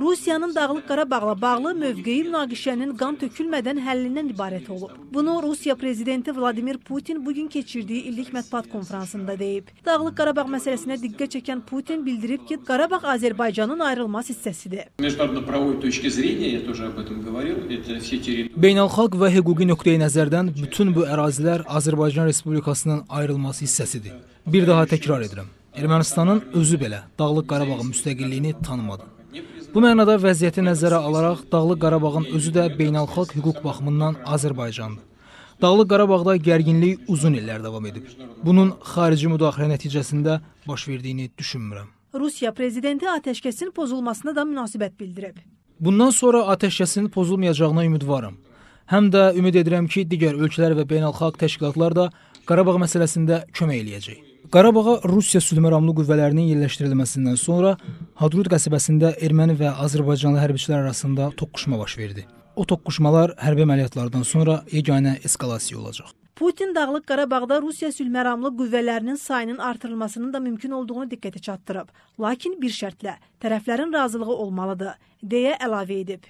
Rusiyanın Dağlıq Qarabağla bağlı mövqeyi münaqişənin qan tökülmədən həllindən ibarət olub. Bunu Rusiya prezidenti Vladimir Putin bu gün keçirdiyi illik mətbuat konfransında deyib. Dağlıq Qarabağ məsələsinə diqqət çəkən Putin bildirib ki, Qarabağ Azərbaycanın ayrılmaz hissəsidir. Beynəlxalq və hüquqi nöqteyi nəzərdən bütün bu ərazilər Azərbaycan Respublikasının ayrılmaz hissəsidir. Bir daha təkrar edirəm. Ermənistanın özü belə Dağlıq Qarabağın müstəqilliyini tanımadı. Bu mənada vəziyyəti nəzərə alaraq Dağlıq Qarabağın özü də beynəlxalq hüquq baxımından Azərbaycandır. Dağlıq Qarabağda gərginlik uzun illər davam edib. Bunun xarici müdaxilə nəticəsində baş verdiyini düşünmürəm. Rusiya prezidenti atəşkəsin pozulmasına da münasibət bildirib. Bundan sonra atəşkəsin pozulmayacağına ümidvaram. Həm də ümid edirəm ki, digər ölkələr və beynəlxalq təşkilatlar da Qarabağ məsələsində kömək eləyəcək. Qarabağa Rusiya sülhməramlı qüvvələrinin yerləşdirilməsindən sonra Hadrut qəsəbəsində erməni və azərbaycanlı hərbçilər arasında toqquşma baş verdi. O toqquşmalar hərbi əməliyyatlardan sonra yeganə eskalasiya olacaq. Putin Dağlıq Qarabağda Rusiya sülhməramlı qüvvələrinin sayının artırılmasının da mümkün olduğunu diqqətə çatdırıb, lakin bir şərtlə tərəflərin razılığı olmalıdır, deyə əlavə edib.